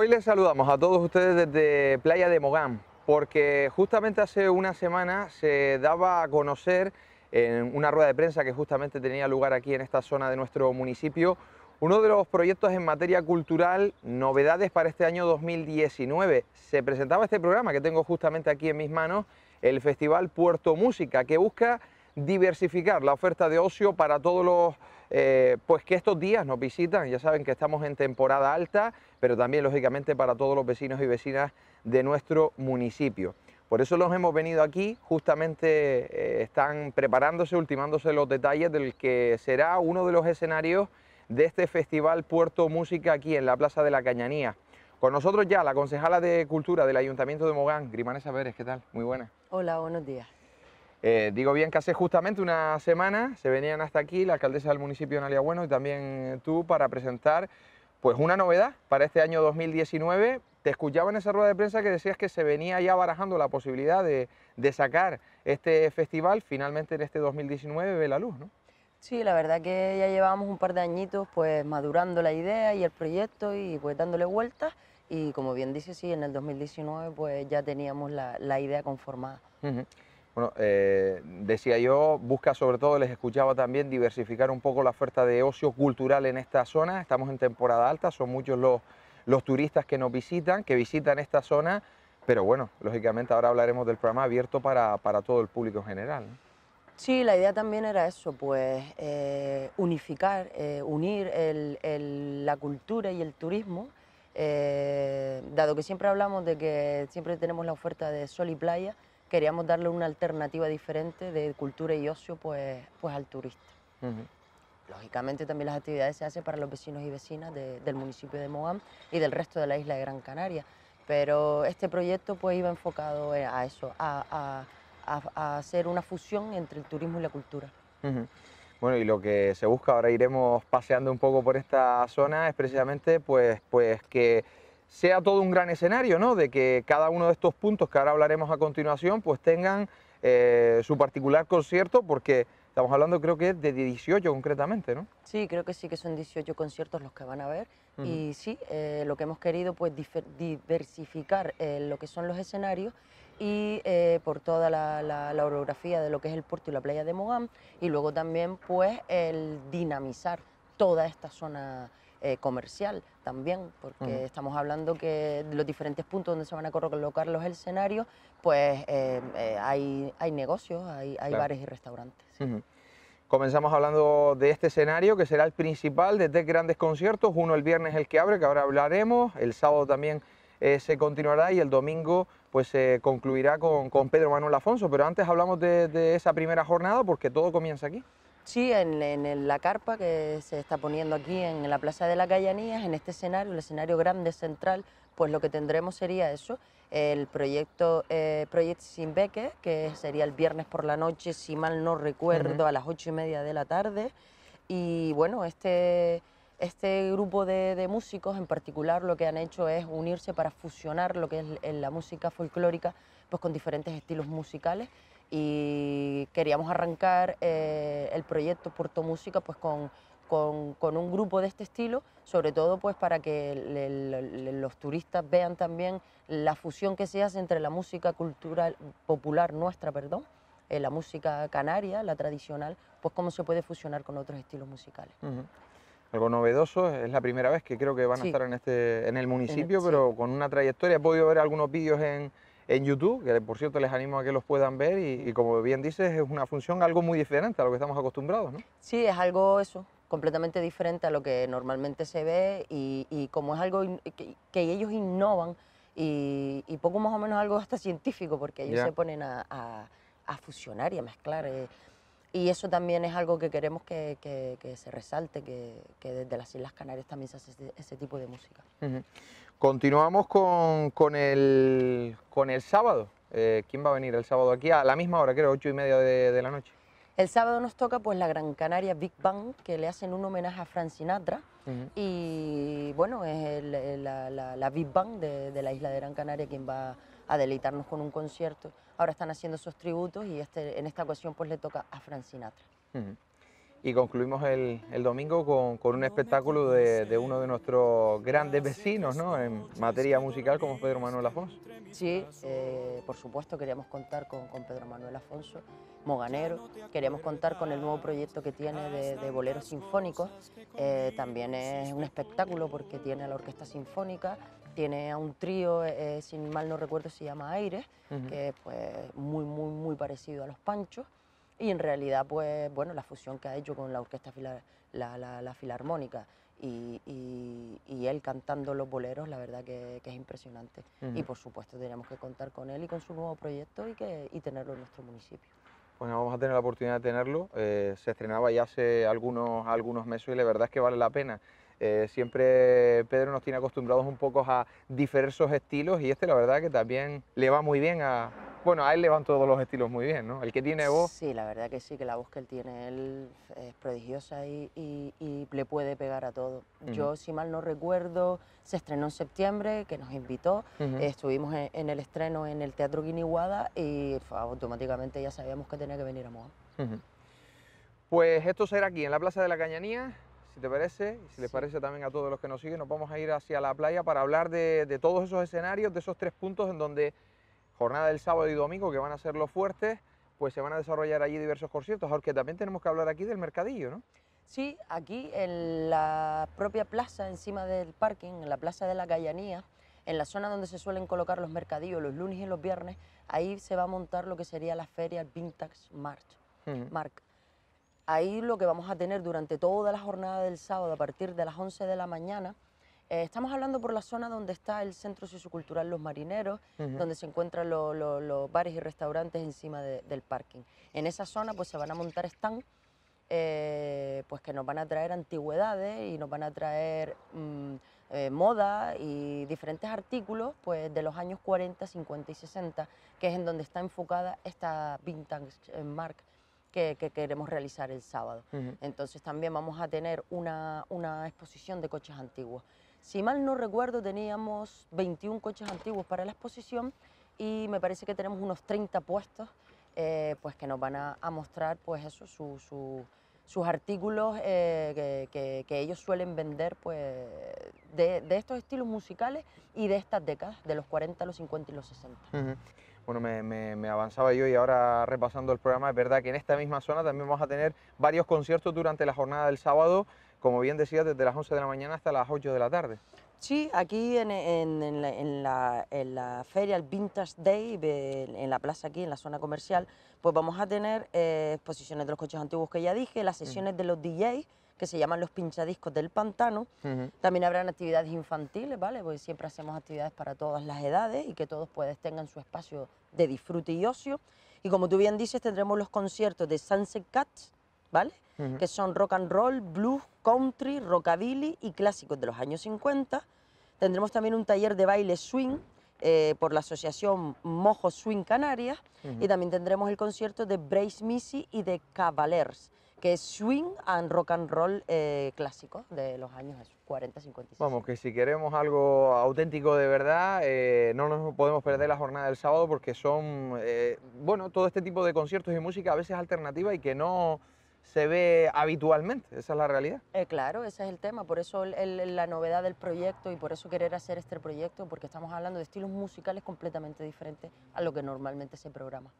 Hoy les saludamos a todos ustedes desde Playa de Mogán, porque justamente hace una semana se daba a conocer en una rueda de prensa que justamente tenía lugar aquí en esta zona de nuestro municipio, uno de los proyectos en materia cultural, novedades para este año 2019. Se presentaba este programa que tengo justamente aquí en mis manos, el Festival Puerto Música, que busca diversificar la oferta de ocio para todos los eh, pues que estos días nos visitan. Ya saben que estamos en temporada alta, pero también lógicamente para todos los vecinos y vecinas de nuestro municipio. Por eso los hemos venido aquí, justamente eh, están preparándose, ultimándose los detalles del que será uno de los escenarios de este festival Puerto Música aquí en la Plaza de la Cañanía. Con nosotros ya la concejala de Cultura del Ayuntamiento de Mogán, Grimanesa Pérez, ¿qué tal? Muy buena. Hola, buenos días. Eh, digo bien que hace justamente una semana se venían hasta aquí la alcaldesa del municipio de Nalia Bueno y también tú para presentar pues una novedad para este año 2019. Te escuchaba en esa rueda de prensa que decías que se venía ya barajando la posibilidad de, sacar este festival, finalmente en este 2019 ve la luz, ¿no? Sí, la verdad que ya llevábamos un par de añitos pues madurando la idea y el proyecto y pues dándole vueltas y como bien dices sí, en el 2019 pues ya teníamos la, idea conformada. Bueno, eh, decía yo, busca sobre todo, les escuchaba también, diversificar un poco la oferta de ocio cultural en esta zona. Estamos en temporada alta, son muchos los, los turistas que nos visitan, que visitan esta zona, pero bueno, lógicamente ahora hablaremos del programa abierto para, todo el público en general. Sí, la idea también era eso, pues eh, unificar, eh, unir la cultura y el turismo, dado que siempre hablamos de que siempre tenemos la oferta de sol y playa, queríamos darle una alternativa diferente de cultura y ocio pues, pues al turista. Lógicamente también las actividades se hacen para los vecinos y vecinas del municipio de Moam y del resto de la isla de Gran Canaria, pero este proyecto pues iba enfocado eh, a eso, a, hacer una fusión entre el turismo y la cultura. Bueno, y lo que se busca, ahora iremos paseando un poco por esta zona, es precisamente pues, pues que sea todo un gran escenario, ¿no? De que cada uno de estos puntos que ahora hablaremos a continuación, pues tengan eh, su particular concierto, porque estamos hablando creo que de 18 concretamente, ¿no? Sí, creo que sí que son 18 conciertos los que van a ver. Y sí, eh, lo que hemos querido pues diversificar eh, lo que son los escenarios y por toda la, orografía de lo que es el puerto y la playa de Mogán y luego también pues el dinamizar toda esta zona eh, comercial también, porque estamos hablando que los diferentes puntos donde se van a colocar los escenarios, pues eh, eh, hay, hay negocios, hay, bares y restaurantes. Comenzamos hablando de este escenario que será el principal de tres grandes conciertos, uno el viernes el que abre, que ahora hablaremos, el sábado también se continuará y el domingo pues se concluirá con, con, Pedro Manuel Afonso, pero antes hablamos de esa primera jornada porque todo comienza aquí. Sí, en, la carpa que se está poniendo aquí en la Plaza de la Callanías, en este escenario, el escenario grande central, pues lo que tendremos sería eso, el proyecto eh, Project Sin Beque, que sería el viernes por la noche, si mal no recuerdo, a las ocho y media de la tarde. Y bueno, este, este grupo de, de, músicos en particular lo que han hecho es unirse para fusionar lo que es eh, la música folclórica pues con diferentes estilos musicales y queríamos arrancar eh, el proyecto Puerto Música pues con, con, un grupo de este estilo, sobre todo pues para que los turistas vean también la fusión que se hace entre la música cultural popular nuestra, perdón, eh, la música canaria, la tradicional, pues cómo se puede fusionar con otros estilos musicales. Algo novedoso, es la primera vez que creo que van a estar en, este, en el municipio, pero con una trayectoria. He podido ver algunos vídeos en, en YouTube, que por cierto les animo a que los puedan ver y, como bien dices, es una función algo muy diferente a lo que estamos acostumbrados, ¿no? Sí, es algo eso, completamente diferente a lo que normalmente se ve y, como es algo que, ellos innovan y, poco más o menos algo hasta científico, porque ellos se ponen a, fusionar y a mezclar. Eh, y eso también es algo que queremos que, se resalte, que, desde las Islas Canarias también se hace ese, tipo de música. Continuamos con, con, el, con el sábado. Eh, ¿Quién va a venir el sábado aquí? A la misma hora, creo, ocho y media de, la noche. El sábado nos toca pues la Gran Canaria Big Bang, que le hacen un homenaje a Fran Sinatra. Y bueno, es la, Big Bang de, la isla de Gran Canaria quien va a deleitarnos con un concierto. Ahora están haciendo sus tributos y este, en esta ocasión pues le toca a Fran Sinatra y concluimos el, domingo con, un espectáculo de, uno de nuestros grandes vecinos ¿no? en materia musical como Pedro Manuel Afonso. Sí, eh, por supuesto queríamos contar con, Pedro Manuel Afonso, Moganero, queríamos contar con el nuevo proyecto que tiene de, boleros sinfónicos, eh, también es un espectáculo porque tiene a la orquesta sinfónica, tiene a un trío, eh, eh sin mal no recuerdo se llama Aires, que es pues, muy, muy, muy parecido a los Panchos y en realidad, pues, bueno, la fusión que ha hecho con la Orquesta la, la, Filarmónica y, y, él cantando los boleros, la verdad que, es impresionante. Y por supuesto tenemos que contar con él y con su nuevo proyecto y, que, tenerlo en nuestro municipio. Bueno, vamos a tener la oportunidad de tenerlo. Eh, se estrenaba ya hace algunos, algunos meses y la verdad es que vale la pena. Eh, siempre Pedro nos tiene acostumbrados un poco a diversos estilos y este la verdad que también le va muy bien a, bueno, a él le van todos los estilos muy bien, ¿no? El que tiene voz. Sí, la verdad que sí, que la voz que él tiene él es prodigiosa y, le puede pegar a todo. Yo, si mal no recuerdo, se estrenó en septiembre, que nos invitó, estuvimos en, el estreno en el Teatro Guiniguada y automáticamente ya sabíamos que tenía que venir a Moa. Pues esto será aquí, en la Plaza de la Cañanía, si te parece, y si les parece también a todos los que nos siguen, nos vamos a ir hacia la playa para hablar de, de todos esos escenarios, de esos tres puntos en donde jornada del sábado y domingo, que van a ser los fuertes, pues se van a desarrollar allí diversos conciertos, aunque también tenemos que hablar aquí del mercadillo, ¿no? Sí, aquí en la propia plaza, encima del parking, en la plaza de la Gallanía, en la zona donde se suelen colocar los mercadillos los lunes y los viernes, ahí se va a montar lo que sería la feria Vintage March, Mark. Ahí lo que vamos a tener durante toda la jornada del sábado, a partir de las 11 de la mañana, eh, estamos hablando por la zona donde está el Centro Sociocultural Los Marineros, donde se encuentran los bares y restaurantes encima del parking. En esa zona pues se van a montar stands eh, pues que nos van a traer antigüedades y nos van a traer mm, eh, moda y diferentes artículos pues, de los años 40, 50 y 60, que es en donde está enfocada esta vintage mark. Que, queremos realizar el sábado. Entonces también vamos a tener una exposición de coches antiguos. Si mal no recuerdo, teníamos 21 coches antiguos para la exposición y me parece que tenemos unos 30 puestos eh, pues que nos van a, mostrar pues eso, sus artículos eh, que, ellos suelen vender pues, de, estos estilos musicales y de estas décadas, de los 40, los 50 y los 60. Bueno, me, avanzaba yo y ahora repasando el programa, es verdad que en esta misma zona también vamos a tener varios conciertos durante la jornada del sábado como bien decías, desde las 11 de la mañana hasta las 8 de la tarde. Sí, aquí en, la, feria, el Vintage Day, en, la plaza aquí, en la zona comercial, pues vamos a tener eh, exposiciones de los coches antiguos que ya dije, las sesiones de los DJs, que se llaman los pinchadiscos del pantano. También habrán actividades infantiles, ¿vale? Porque siempre hacemos actividades para todas las edades y que todos pues, tengan su espacio de disfrute y ocio. Y como tú bien dices, tendremos los conciertos de Sunset Cats, ¿vale? Que son rock and roll, blues, country, rockabilly y clásicos de los años 50. Tendremos también un taller de baile swing eh, por la asociación Mojo Swing Canarias y también tendremos el concierto de Brace Missy y de Cavalers que es swing and rock and roll eh, clásico de los años 40, 50 Vamos, que si queremos algo auténtico de verdad, eh, no nos podemos perder la jornada del sábado porque son, bueno, todo este tipo de conciertos y música a veces alternativa y que no se ve habitualmente, esa es la realidad. Eh, claro, ese es el tema, por eso la novedad del proyecto y por eso querer hacer este proyecto, porque estamos hablando de estilos musicales completamente diferentes a lo que normalmente se programa.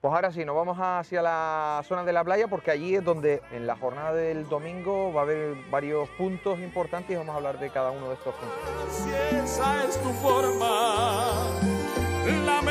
Pues ahora sí, nos vamos hacia la zona de la playa porque allí es donde en la jornada del domingo va a haber varios puntos importantes y vamos a hablar de cada uno de estos puntos. tu forma, la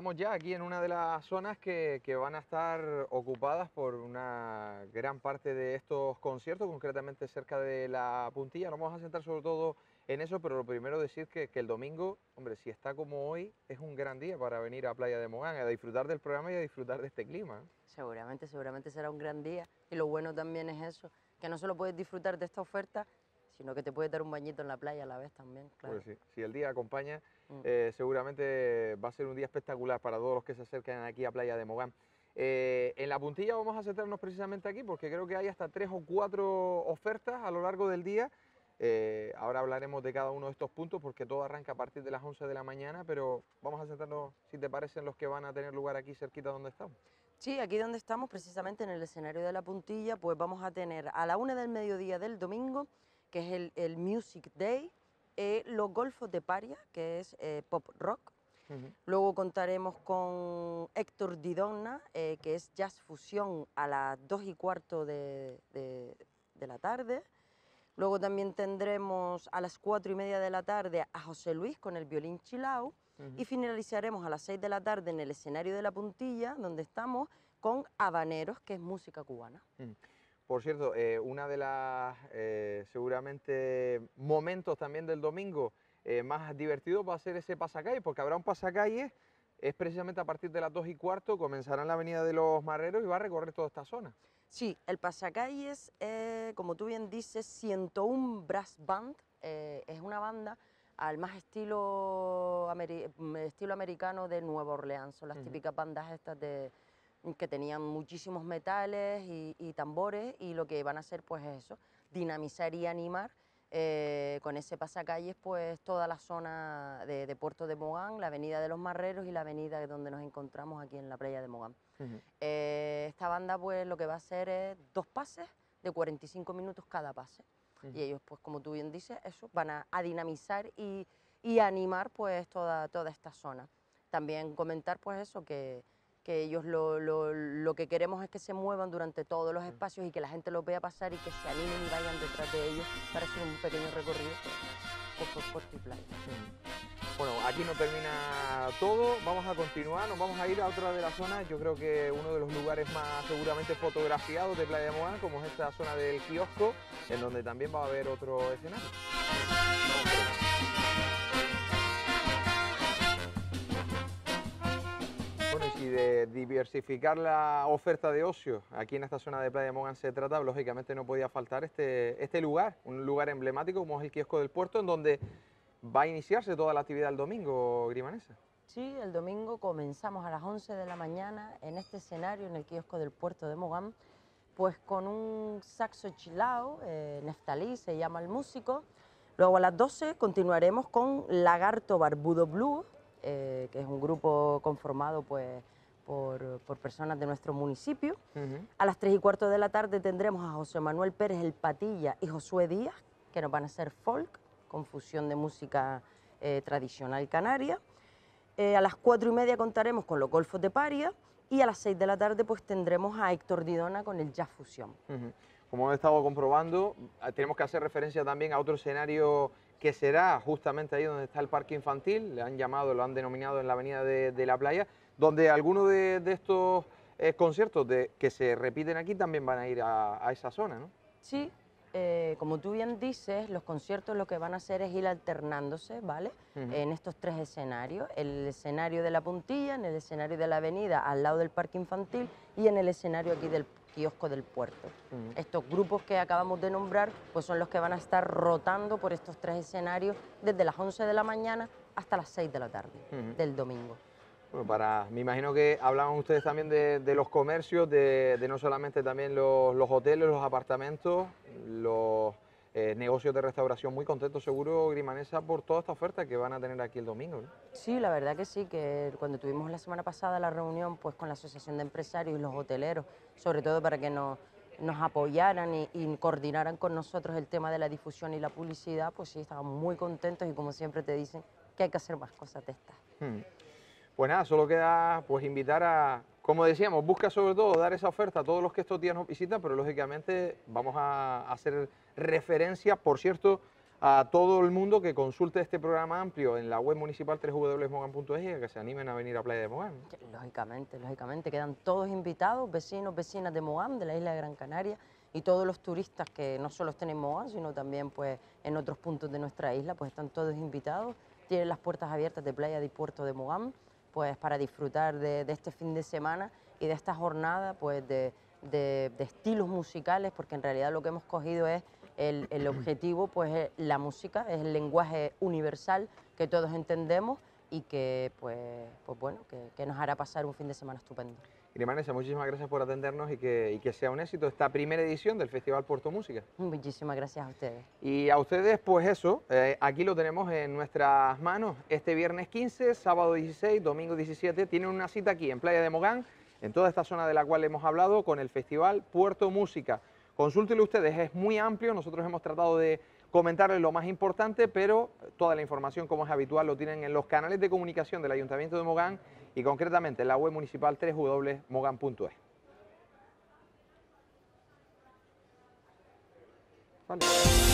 estamos ya aquí en una de las zonas que, que, van a estar ocupadas por una gran parte de estos conciertos, concretamente cerca de la puntilla. Nos vamos a centrar sobre todo en eso, pero lo primero decir que, que el domingo, hombre, si está como hoy, es un gran día para venir a Playa de Mogán, a disfrutar del programa y a disfrutar de este clima. Seguramente, seguramente será un gran día. Y lo bueno también es eso, que no solo puedes disfrutar de esta oferta, sino que te puede dar un bañito en la playa a la vez también. Pues claro. si el día acompaña, mm. eh, seguramente va a ser un día espectacular para todos los que se acercan aquí a Playa de Mogán. Eh, en la puntilla vamos a sentarnos precisamente aquí porque creo que hay hasta tres o cuatro ofertas a lo largo del día. Eh, ahora hablaremos de cada uno de estos puntos porque todo arranca a partir de las 11 de la mañana, pero vamos a sentarnos, si te parecen, los que van a tener lugar aquí cerquita donde estamos. Sí, aquí donde estamos, precisamente en el escenario de la puntilla, pues vamos a tener a la una del mediodía del domingo que es el, el Music Day, eh, los Golfos de Paria, que es eh, pop rock. Luego contaremos con Héctor Didona, eh, que es jazz fusión a las 2 y cuarto de, de, la tarde. Luego también tendremos a las 4 y media de la tarde a José Luis con el violín chilao. Y finalizaremos a las 6 de la tarde en el escenario de La Puntilla, donde estamos, con Habaneros, que es música cubana. Mm. Por cierto, eh, una de las eh, seguramente momentos también del domingo eh, más divertido va a ser ese pasacalle, porque habrá un pasacalle, es precisamente a partir de las 2 y cuarto, comenzará en la avenida de los Marreros y va a recorrer toda esta zona. Sí, el pasacalle es, eh, como tú bien dices, 101 Brass Band, es una banda al más estilo, estilo americano de Nueva Orleans, son las típicas bandas estas de que tenían muchísimos metales y, tambores y lo que van a hacer pues es eso, dinamizar y animar eh, con ese pasacalles pues toda la zona de, Puerto de Mogán, la avenida de los Marreros y la avenida donde nos encontramos aquí en la playa de Mogán. Eh, esta banda pues lo que va a hacer es dos pases de 45 minutos cada pase y ellos pues como tú bien dices eso van a, a dinamizar y, animar pues toda, toda esta zona. También comentar pues eso que ellos lo, que queremos es que se muevan durante todos los espacios y que la gente los vea pasar y que se animen y vayan detrás de ellos para hacer un pequeño recorrido por, por, Playa. Bueno, aquí no termina todo, vamos a continuar, nos vamos a ir a otra de las zonas, yo creo que uno de los lugares más seguramente fotografiados de Playa Moana, como es esta zona del kiosco, en donde también va a haber otro escenario. de diversificar la oferta de ocio aquí en esta zona de Playa Mogán se trata, lógicamente no podía faltar este, este lugar, un lugar emblemático como es el kiosco del puerto, en donde va a iniciarse toda la actividad el domingo, Grimanesa. Sí, el domingo comenzamos a las 11 de la mañana en este escenario, en el kiosco del puerto de Mogán, pues con un saxo chilao, eh, neftalí se llama el músico. Luego a las 12 continuaremos con Lagarto Barbudo Blue, eh, que es un grupo conformado pues por, personas de nuestro municipio. A las 3 y cuarto de la tarde tendremos a José Manuel Pérez El Patilla y Josué Díaz, que nos van a hacer folk, con fusión de música eh, tradicional canaria. Eh, a las 4 y media contaremos con los Golfos de Paria y a las 6 de la tarde pues tendremos a Héctor Didona con el Jazz Fusión. Como he estado comprobando, ah, tenemos que hacer referencia también a otro escenario que será justamente ahí donde está el parque infantil, le han llamado, lo han denominado en la avenida de la playa, donde algunos de, estos eh, conciertos que se repiten aquí también van a ir a, esa zona, ¿no? Sí, eh, como tú bien dices, los conciertos lo que van a hacer es ir alternándose, ¿vale? En estos tres escenarios, el escenario de la puntilla, en el escenario de la avenida, al lado del parque infantil y en el escenario aquí del kiosco del puerto. Estos grupos que acabamos de nombrar pues son los que van a estar rotando por estos tres escenarios desde las 11 de la mañana hasta las 6 de la tarde del domingo. Bueno, para, me imagino que hablaban ustedes también de, los comercios, de, no solamente también los, hoteles, los apartamentos, los eh, negocios de restauración. Muy contentos seguro, Grimanesa, por toda esta oferta que van a tener aquí el domingo. Sí, la verdad que sí, que cuando tuvimos la semana pasada la reunión pues con la Asociación de Empresarios y los hoteleros, sobre todo para que nos, apoyaran y, coordinaran con nosotros el tema de la difusión y la publicidad, pues sí, estábamos muy contentos y como siempre te dicen que hay que hacer más cosas de estas. Hmm. Pues nada, solo queda pues invitar a, como decíamos, busca sobre todo dar esa oferta a todos los que estos días nos visitan, pero lógicamente vamos a hacer referencia, por cierto, a todo el mundo que consulte este programa amplio en la web municipal www.mogán.es y que se animen a venir a Playa de Mogán. Lógicamente, lógicamente, quedan todos invitados, vecinos, vecinas de Mogán, de la isla de Gran Canaria y todos los turistas que no solo estén en Mogán, sino también pues en otros puntos de nuestra isla, pues están todos invitados, tienen las puertas abiertas de Playa de Puerto de Mogán pues para disfrutar de, este fin de semana y de esta jornada pues de, estilos musicales, porque en realidad lo que hemos cogido es el, objetivo, pues la música, es el lenguaje universal que todos entendemos y que pues, pues bueno, que nos hará pasar un fin de semana estupendo. Grimanesa, muchísimas gracias por atendernos y que, sea un éxito esta primera edición del Festival Puerto Música. Muchísimas gracias a ustedes. Y a ustedes, pues eso, eh, aquí lo tenemos en nuestras manos. Este viernes 15, sábado 16, domingo 17, tienen una cita aquí en Playa de Mogán, en toda esta zona de la cual hemos hablado, con el Festival Puerto Música. Consúltenlo ustedes, es muy amplio, nosotros hemos tratado de comentarles lo más importante, pero toda la información, como es habitual, lo tienen en los canales de comunicación del Ayuntamiento de Mogán y concretamente la web municipal www.mogan.es.